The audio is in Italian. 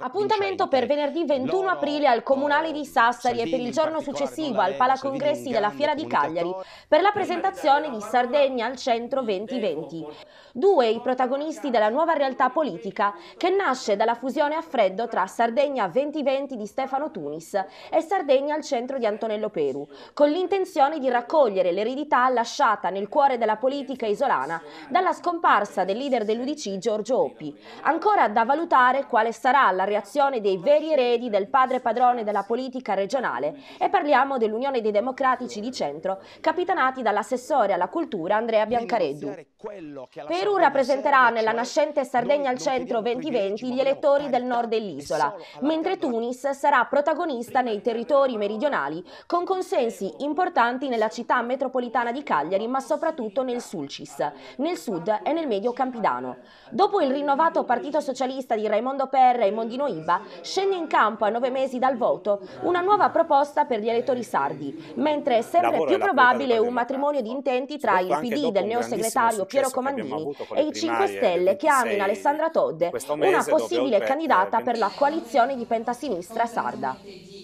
Appuntamento per venerdì 21 aprile al Comunale di Sassari e per il giorno successivo al Palacongressi della Fiera di Cagliari per la presentazione di Sardegna al Centro 2020. Due i protagonisti della nuova realtà politica che nasce dalla fusione a freddo tra Sardegna 2020 di Stefano Tunis e Sardegna al Centro di Antonello Peru, con l'intenzione di raccogliere l'eredità lasciata nel cuore della politica isolana dalla scomparsa del leader dell'Udc Giorgio Oppi. Ancora da valutare quale sarà sarà la reazione dei veri eredi del padre padrone della politica regionale e parliamo dell'Unione dei Democratici di Centro, capitanati dall'assessore alla cultura Andrea Biancareddu. Perù rappresenterà nella cioè nascente Sardegna al Centro 2020 gli elettori del nord dell'isola, mentre Tunis sarà protagonista nei territori meridionali con consensi importanti nella città metropolitana di Cagliari ma soprattutto nel Sulcis, nel sud e nel medio Campidano. Dopo il rinnovato Partito Socialista di Raimondo Perri Raimondino Iba scende in campo a nove mesi dal voto una nuova proposta per gli elettori sardi, mentre è sempre Lavoro più probabile un matrimonio di intenti tra il PD del neo segretario Piero Comandini e i 5 Stelle che amino Alessandra Todde, una possibile candidata eh, per la coalizione di pentasinistra sarda.